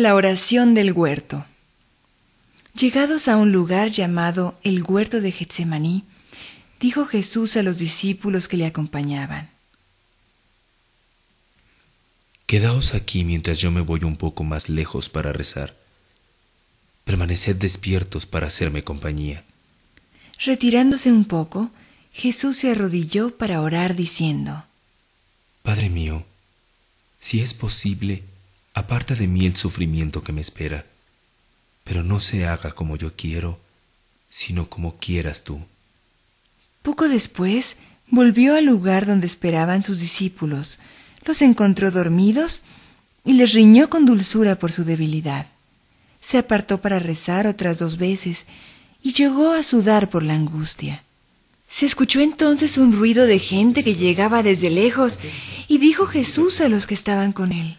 La oración del huerto. Llegados a un lugar llamado el huerto de Getsemaní, dijo Jesús a los discípulos que le acompañaban. Quedaos aquí mientras yo me voy un poco más lejos para rezar. Permaneced despiertos para hacerme compañía. Retirándose un poco, Jesús se arrodilló para orar diciendo, Padre mío, si es posible, Aparta de mí el sufrimiento que me espera, pero no se haga como yo quiero, sino como quieras tú. Poco después volvió al lugar donde esperaban sus discípulos, los encontró dormidos y les riñó con dulzura por su debilidad. Se apartó para rezar otras dos veces y llegó a sudar por la angustia. Se escuchó entonces un ruido de gente que llegaba desde lejos y dijo Jesús a los que estaban con él.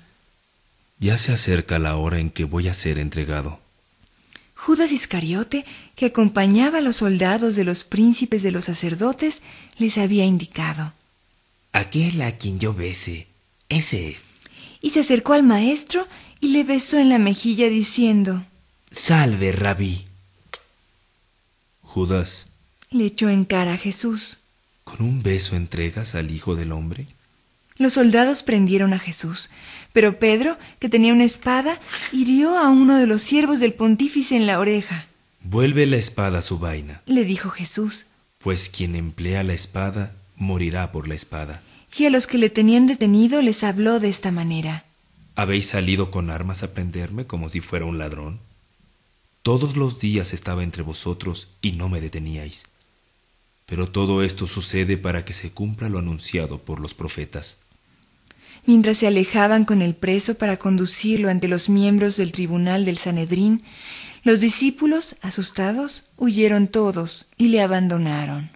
Ya se acerca la hora en que voy a ser entregado. Judas Iscariote, que acompañaba a los soldados de los príncipes de los sacerdotes, les había indicado. Aquel a quien yo bese, ese es. Y se acercó al maestro y le besó en la mejilla diciendo, Salve, rabí. Judas. Le echó en cara a Jesús. ¿Con un beso entregas al Hijo del Hombre? Los soldados prendieron a Jesús, pero Pedro, que tenía una espada, hirió a uno de los siervos del pontífice en la oreja. Vuelve la espada a su vaina, le dijo Jesús, pues quien emplea la espada morirá por la espada. Y a los que le tenían detenido les habló de esta manera. ¿Habéis salido con armas a prenderme como si fuera un ladrón? Todos los días estaba entre vosotros y no me deteníais. Pero todo esto sucede para que se cumpla lo anunciado por los profetas. Mientras se alejaban con el preso para conducirlo ante los miembros del tribunal del Sanedrín, los discípulos, asustados, huyeron todos y le abandonaron.